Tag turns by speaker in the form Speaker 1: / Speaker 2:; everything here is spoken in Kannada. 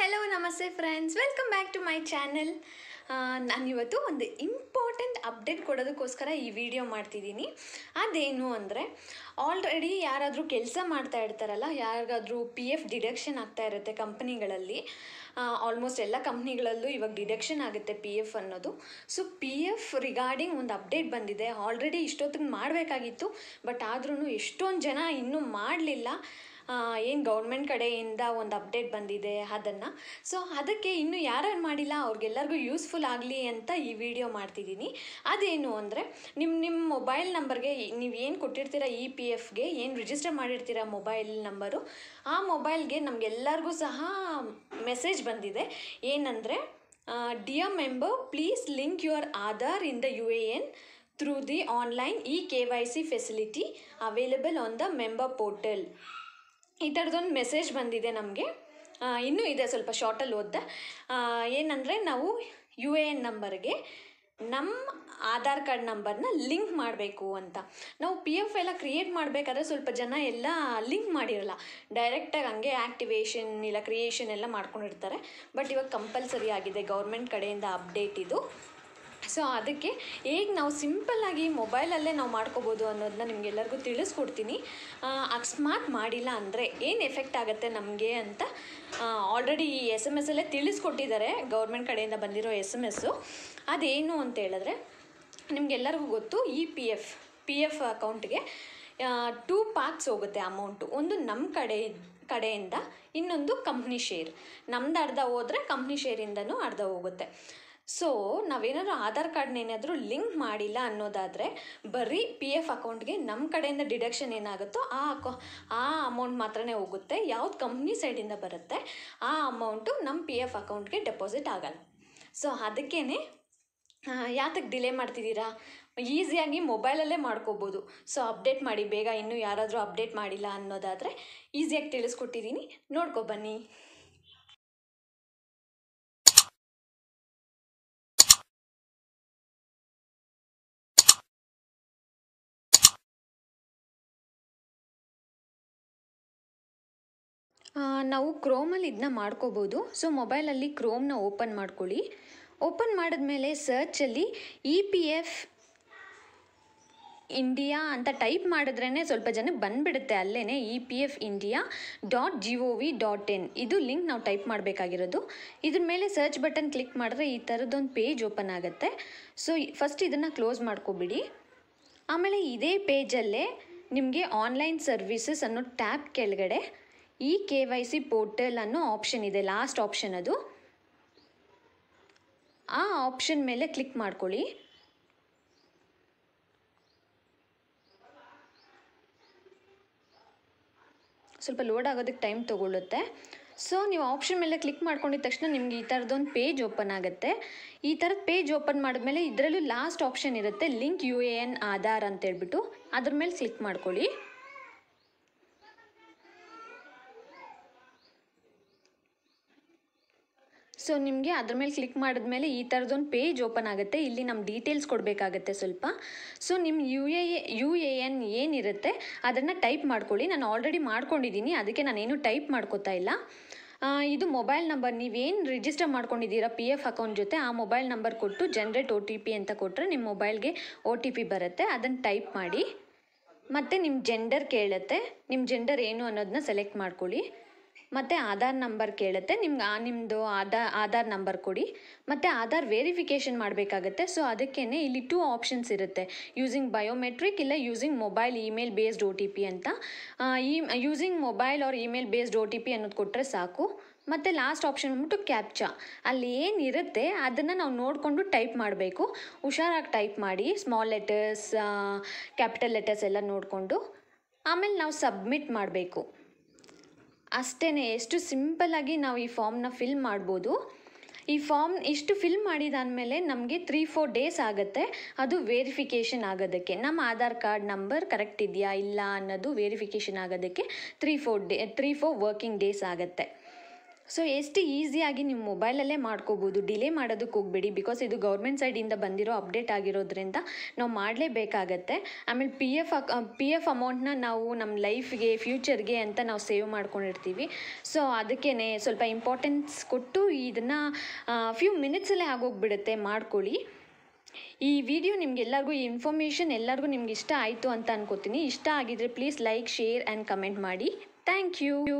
Speaker 1: ಹಲೋ ನಮಸ್ತೆ friends welcome back to my channel ನಾನಿವತ್ತು ಒಂದು ಇಂಪಾರ್ಟೆಂಟ್ ಅಪ್ಡೇಟ್ ಕೊಡೋದಕ್ಕೋಸ್ಕರ ಈ ವಿಡಿಯೋ ಮಾಡ್ತಿದ್ದೀನಿ ಅದೇನು ಅಂದರೆ ಆಲ್ರೆಡಿ ಯಾರಾದರೂ ಕೆಲಸ ಮಾಡ್ತಾ ಇರ್ತಾರಲ್ಲ ಯಾರಿಗಾದರೂ ಪಿ ಎಫ್ ಡಿಡಕ್ಷನ್ ಆಗ್ತಾ ಇರುತ್ತೆ ಕಂಪ್ನಿಗಳಲ್ಲಿ ಆಲ್ಮೋಸ್ಟ್ ಎಲ್ಲ ಕಂಪ್ನಿಗಳಲ್ಲೂ ಇವಾಗ ಡಿಡಕ್ಷನ್ ಆಗುತ್ತೆ ಪಿ ಎಫ್ ಅನ್ನೋದು ಸೊ ಪಿ ಎಫ್ ರಿಗಾರ್ಡಿಂಗ್ ಒಂದು ಅಪ್ಡೇಟ್ ಬಂದಿದೆ ಆಲ್ರೆಡಿ ಇಷ್ಟೊತ್ತಿಗೆ ಮಾಡಬೇಕಾಗಿತ್ತು ಬಟ್ ಆದ್ರೂ ಎಷ್ಟೊಂದು ಜನ ಇನ್ನೂ ಮಾಡಲಿಲ್ಲ ಏನು ಗೌರ್ಮೆಂಟ್ ಕಡೆಯಿಂದ ಒಂದು ಅಪ್ಡೇಟ್ ಬಂದಿದೆ ಅದನ್ನು ಸೊ ಅದಕ್ಕೆ ಇನ್ನೂ ಯಾರು ಮಾಡಿಲ್ಲ ಅವ್ರಿಗೆಲ್ಲರಿಗೂ ಯೂಸ್ಫುಲ್ ಆಗಲಿ ಅಂತ ಈ ವಿಡಿಯೋ ಮಾಡ್ತಿದ್ದೀನಿ ಅದೇನು ಅಂದರೆ ನಿಮ್ಮ ನಿಮ್ಮ ಮೊಬೈಲ್ ನಂಬರ್ಗೆ ನೀವು ಏನು ಕೊಟ್ಟಿರ್ತೀರ ಇ e ಪಿ ಎಫ್ಗೆ ಏನು ರಿಜಿಸ್ಟರ್ ಮಾಡಿರ್ತೀರ ಮೊಬೈಲ್ ನಂಬರು ಆ ಮೊಬೈಲ್ಗೆ ನಮಗೆಲ್ಲರಿಗೂ ಸಹ ಮೆಸೇಜ್ ಬಂದಿದೆ ಏನಂದರೆ dear member please link your Aadhaar in the U A N online E K Y C facility available on the member portal ಈ ಥರದೊಂದು ಮೆಸೇಜ್ ಬಂದಿದೆ ನಮಗೆ ಇನ್ನೂ ಇದೆ ಸ್ವಲ್ಪ ಶಾರ್ಟಲ್ಲಿ ಓದ್ದೆ ಏನಂದರೆ ನಾವು ಯು ಎ ಎನ್ ನಂಬರ್ಗೆ ನಮ್ಮ ಆಧಾರ್ ಕಾರ್ಡ್ ನಂಬರ್ನ ಲಿಂಕ್ ಮಾಡಬೇಕು ಅಂತ ನಾವು ಪಿ ಎಫ್ ಎಲ್ಲ ಕ್ರಿಯೇಟ್ ಮಾಡಬೇಕಾದ್ರೆ ಸ್ವಲ್ಪ ಜನ ಎಲ್ಲ ಲಿಂಕ್ ಮಾಡಿರಲ್ಲ ಡೈರೆಕ್ಟಾಗಿ ಹಂಗೆ ಆ್ಯಕ್ಟಿವೇಷನ್ ಇಲ್ಲ ಕ್ರಿಯೇಷನ್ ಎಲ್ಲ ಮಾಡ್ಕೊಂಡಿರ್ತಾರೆ ಬಟ್ ಇವಾಗ ಕಂಪಲ್ಸರಿ ಆಗಿದೆ ಗೌರ್ಮೆಂಟ್ ಕಡೆಯಿಂದ ಅಪ್ಡೇಟ್ ಇದು ಸೊ ಅದಕ್ಕೆ ಹೇಗೆ ನಾವು ಸಿಂಪಲ್ಲಾಗಿ ಮೊಬೈಲಲ್ಲೇ ನಾವು ಮಾಡ್ಕೋಬೋದು ಅನ್ನೋದನ್ನ ನಿಮಗೆಲ್ಲರಿಗೂ ತಿಳಿಸ್ಕೊಡ್ತೀನಿ ಅಕಸ್ಮಾತ್ ಮಾಡಿಲ್ಲ ಅಂದರೆ ಏನು ಎಫೆಕ್ಟ್ ಆಗುತ್ತೆ ನಮಗೆ ಅಂತ ಆಲ್ರೆಡಿ ಈ ಎಸ್ ಎಮ್ ಅಲ್ಲೇ ತಿಳಿಸ್ಕೊಟ್ಟಿದ್ದಾರೆ ಗೌರ್ಮೆಂಟ್ ಕಡೆಯಿಂದ ಬಂದಿರೋ ಎಸ್ ಎಮ್ ಎಸ್ಸು ಅದೇನು ಅಂತ ಹೇಳಿದ್ರೆ ನಿಮಗೆಲ್ಲರಿಗೂ ಗೊತ್ತು E P F P F ಅಕೌಂಟ್ಗೆ ಟೂ ಪಾರ್ಟ್ಸ್ ಹೋಗುತ್ತೆ ಅಮೌಂಟು ಒಂದು ನಮ್ಮ ಕಡೆ ಕಡೆಯಿಂದ ಇನ್ನೊಂದು ಕಂಪ್ನಿ ಶೇರ್ ನಮ್ದು ಅರ್ಧ ಹೋದ್ರೆ ಕಂಪ್ನಿ ಶೇರಿಂದನೂ ಅರ್ಧ ಹೋಗುತ್ತೆ ಸೊ ನಾವೇನಾದರೂ ಆಧಾರ್ ಕಾರ್ಡ್ನೇನಾದರೂ ಲಿಂಕ್ ಮಾಡಿಲ್ಲ ಅನ್ನೋದಾದರೆ ಬರೀ ಪಿ ಎಫ್ ಅಕೌಂಟ್ಗೆ ನಮ್ಮ ಕಡೆಯಿಂದ ಡಿಡಕ್ಷನ್ ಏನಾಗುತ್ತೋ ಆ ಅಕೌ ಆ ಅಮೌಂಟ್ ಮಾತ್ರನೇ ಹೋಗುತ್ತೆ ಯಾವ್ದು ಕಂಪ್ನಿ ಸೈಡಿಂದ ಬರುತ್ತೆ ಆ ಅಮೌಂಟು ನಮ್ಮ ಪಿ ಎಫ್ ಅಕೌಂಟ್ಗೆ ಡೆಪಾಸಿಟ್ ಆಗಲ್ಲ ಸೊ ಅದಕ್ಕೇ ಯಾತಕ್ಕೆ ಡಿಲೇ ಮಾಡ್ತಿದ್ದೀರಾ ಈಸಿಯಾಗಿ ಮೊಬೈಲಲ್ಲೇ ಮಾಡ್ಕೋಬೋದು ಸೊ ಅಪ್ಡೇಟ್ ಮಾಡಿ ಬೇಗ ಇನ್ನೂ ಯಾರಾದರೂ ಅಪ್ಡೇಟ್ ಮಾಡಿಲ್ಲ ಅನ್ನೋದಾದರೆ ಈಸಿಯಾಗಿ ತಿಳಿಸ್ಕೊಟ್ಟಿದ್ದೀನಿ ನೋಡ್ಕೊಬನ್ನಿ ನಾವು ಕ್ರೋಮಲ್ಲಿ ಇದನ್ನ ಮಾಡ್ಕೋಬೋದು ಸೊ ಮೊಬೈಲಲ್ಲಿ ಕ್ರೋಮ್ನ ಓಪನ್ ಮಾಡ್ಕೊಳ್ಳಿ ಓಪನ್ ಮಾಡಿದ್ಮೇಲೆ ಸರ್ಚಲ್ಲಿ ಇ ಪಿ ಎಫ್ ಇಂಡಿಯಾ ಅಂತ ಟೈಪ್ ಮಾಡಿದ್ರೇ ಸ್ವಲ್ಪ ಜನ ಬಂದುಬಿಡುತ್ತೆ ಅಲ್ಲೇ E e P F India dot G O V dot in ಇದು ಲಿಂಕ್ ನಾವು ಟೈಪ್ ಮಾಡಬೇಕಾಗಿರೋದು ಇದ್ರ ಮೇಲೆ ಸರ್ಚ್ ಬಟನ್ ಕ್ಲಿಕ್ ಮಾಡಿದ್ರೆ ಈ ಥರದ್ದೊಂದು ಪೇಜ್ ಓಪನ್ ಆಗುತ್ತೆ ಸೊ ಫಸ್ಟ್ ಇದನ್ನು ಕ್ಲೋಸ್ ಮಾಡ್ಕೊಬಿಡಿ ಆಮೇಲೆ ಇದೇ ಪೇಜಲ್ಲೇ ನಿಮಗೆ ಆನ್ಲೈನ್ ಸರ್ವಿಸಸ್ ಅನ್ನೋ ಟ್ಯಾಬ್ ಕೆಳಗಡೆ E K Y C portal ಅನ್ನೋ ಆಪ್ಷನ್ ಇದೆ ಲಾಸ್ಟ್ ಆಪ್ಷನ್ ಅದು ಆ ಆಪ್ಷನ್ ಮೇಲೆ ಕ್ಲಿಕ್ ಮಾಡ್ಕೊಳ್ಳಿ ಸ್ವಲ್ಪ ಲೋಡ್ ಆಗೋದಕ್ಕೆ ಟೈಮ್ ತೊಗೊಳ್ಳುತ್ತೆ ಸೊ ನೀವು ಆಪ್ಷನ್ ಮೇಲೆ ಕ್ಲಿಕ್ ಮಾಡ್ಕೊಂಡಿದ ತಕ್ಷಣ ನಿಮಗೆ ಈ ಥರದ್ದೊಂದು ಪೇಜ್ ಓಪನ್ ಆಗುತ್ತೆ ಈ ಥರದ್ದು ಪೇಜ್ ಓಪನ್ ಮಾಡಿದ್ಮೇಲೆ ಇದರಲ್ಲೂ ಲಾಸ್ಟ್ ಆಪ್ಷನ್ ಇರುತ್ತೆ link U A N Aadhaar ಅಂತೇಳ್ಬಿಟ್ಟು ಅದ್ರ ಮೇಲೆ ಕ್ಲಿಕ್ ಮಾಡ್ಕೊಳ್ಳಿ ಸೊ ನಿಮಗೆ ಅದ್ರ ಮೇಲೆ ಕ್ಲಿಕ್ ಮಾಡಿದ್ಮೇಲೆ ಈ ಥರದೊಂದು ಪೇಜ್ ಓಪನ್ ಆಗುತ್ತೆ ಇಲ್ಲಿ ನಮ್ಮ ಡೀಟೇಲ್ಸ್ ಕೊಡಬೇಕಾಗತ್ತೆ ಸ್ವಲ್ಪ ಸೊ ನಿಮ್ಮ U A U A N ಏನಿರುತ್ತೆ ಅದನ್ನು ಟೈಪ್ ಮಾಡ್ಕೊಳ್ಳಿ ನಾನು ಆಲ್ರೆಡಿ ಮಾಡ್ಕೊಂಡಿದ್ದೀನಿ ಅದಕ್ಕೆ ನಾನೇನು ಟೈಪ್ ಮಾಡ್ಕೋತಾ ಇಲ್ಲ ಇದು ಮೊಬೈಲ್ ನಂಬರ್ ನೀವೇನು ರಿಜಿಸ್ಟರ್ ಮಾಡ್ಕೊಂಡಿದ್ದೀರಾ ಪಿ ಎಫ್ ಅಕೌಂಟ್ ಜೊತೆ ಆ ಮೊಬೈಲ್ ನಂಬರ್ ಕೊಟ್ಟು ಜನ್ರೇಟ್ ಒ ಟಿ ಪಿ ಅಂತ ಕೊಟ್ಟರೆ ನಿಮ್ಮ ಮೊಬೈಲ್ಗೆ ಒ ಟಿ ಪಿ ಬರುತ್ತೆ ಅದನ್ನು ಟೈಪ್ ಮಾಡಿ ಮತ್ತು ನಿಮ್ಮ ಜೆಂಡರ್ ಕೇಳುತ್ತೆ ನಿಮ್ಮ ಜೆಂಡರ್ ಏನು ಅನ್ನೋದನ್ನ ಸೆಲೆಕ್ಟ್ ಮಾಡ್ಕೊಳ್ಳಿ ಮತ್ತು ಆಧಾರ್ ನಂಬರ್ ಕೇಳುತ್ತೆ ನಿಮ್ಗೆ ಆ ನಿಮ್ಮದು ಆಧಾರ್ ಆಧಾರ್ ನಂಬರ್ ಕೊಡಿ ಮತ್ತು ಆಧಾರ್ ವೆರಿಫಿಕೇಷನ್ ಮಾಡಬೇಕಾಗತ್ತೆ ಸೊ ಅದಕ್ಕೇ ಇಲ್ಲಿ ಟೂ ಆಪ್ಷನ್ಸ್ ಇರುತ್ತೆ ಯೂಸಿಂಗ್ ಬಯೋಮೆಟ್ರಿಕ್ ಇಲ್ಲ using mobile email based O T P ಅಂತ ಈ using mobile or email based O T P ಅನ್ನೋದು ಕೊಟ್ಟರೆ ಸಾಕು ಮತ್ತು ಲಾಸ್ಟ್ ಆಪ್ಷನ್ ಬಂದ್ಬಿಟ್ಟು ಕ್ಯಾಪ್ಚಾ ಅಲ್ಲಿ ಏನಿರುತ್ತೆ ಅದನ್ನು ನಾವು ನೋಡಿಕೊಂಡು ಟೈಪ್ ಮಾಡಬೇಕು ಹುಷಾರಾಗಿ ಟೈಪ್ ಮಾಡಿ ಸ್ಮಾಲ್ ಲೆಟರ್ಸ್ ಕ್ಯಾಪಿಟಲ್ ಲೆಟರ್ಸ್ ಎಲ್ಲ ನೋಡಿಕೊಂಡು ಆಮೇಲೆ ನಾವು ಸಬ್ಮಿಟ್ ಮಾಡಬೇಕು ಅಷ್ಟೇ ಎಷ್ಟು ಸಿಂಪಲ್ಲಾಗಿ ನಾವು ಈ ಫಾರ್ಮ್ನ ಫಿಲ್ ಮಾಡ್ಬೋದು ಈ ಫಾರ್ಮ್ ಇಷ್ಟು ಫಿಲ್ ಮಾಡಿದಾದಮೇಲೆ ನಮಗೆ ತ್ರೀ ಫೋರ್ ಡೇಸ್ ಆಗುತ್ತೆ ಅದು ವೇರಿಫಿಕೇಷನ್ ಆಗೋದಕ್ಕೆ ನಮ್ಮ ಆಧಾರ್ ಕಾರ್ಡ್ ನಂಬರ್ ಕರೆಕ್ಟ್ ಇದೆಯಾ ಇಲ್ಲ ಅನ್ನೋದು ವೇರಿಫಿಕೇಷನ್ ಆಗೋದಕ್ಕೆ three four day three four working days ಆಗುತ್ತೆ ಸೊ ಎಷ್ಟು ಈಸಿಯಾಗಿ ನಿಮ್ಮ ಮೊಬೈಲಲ್ಲೇ ಮಾಡ್ಕೋಬೋದು ಡಿಲೇ ಮಾಡೋದಕ್ಕೆ ಹೋಗಬೇಡಿ ಬಿಕಾಸ್ ಇದು ಗೌರ್ಮೆಂಟ್ ಸೈಡಿಂದ ಬಂದಿರೋ ಅಪ್ಡೇಟ್ ಆಗಿರೋದ್ರಿಂದ ನಾವು ಮಾಡಲೇಬೇಕಾಗತ್ತೆ ಆಮೇಲೆ ಪಿ ಎಫ್ ಅಕ್ ಪಿ ಎಫ್ ಅಮೌಂಟ್ನ ನಾವು ನಮ್ಮ ಲೈಫ್ಗೆ ಫ್ಯೂಚರ್ಗೆ ಅಂತ ನಾವು ಸೇವ್ ಮಾಡ್ಕೊಂಡಿರ್ತೀವಿ ಸೊ ಅದಕ್ಕೇ ಸ್ವಲ್ಪ ಇಂಪಾರ್ಟೆನ್ಸ್ ಕೊಟ್ಟು ಇದನ್ನು ಫ್ಯೂ ಮಿನಿಟ್ಸಲ್ಲೇ ಆಗೋಗ್ಬಿಡುತ್ತೆ ಮಾಡ್ಕೊಳ್ಳಿ ಈ ವಿಡಿಯೋ ನಿಮಗೆಲ್ಲರಿಗೂ ಈ ಇನ್ಫಾರ್ಮೇಷನ್ ಎಲ್ಲರಿಗೂ ನಿಮ್ಗೆ ಇಷ್ಟ ಆಯಿತು ಅಂತ ಅನ್ಕೋತೀನಿ ಇಷ್ಟ ಆಗಿದ್ರೆ please like share and comment ಮಾಡಿ ಥ್ಯಾಂಕ್ ಯು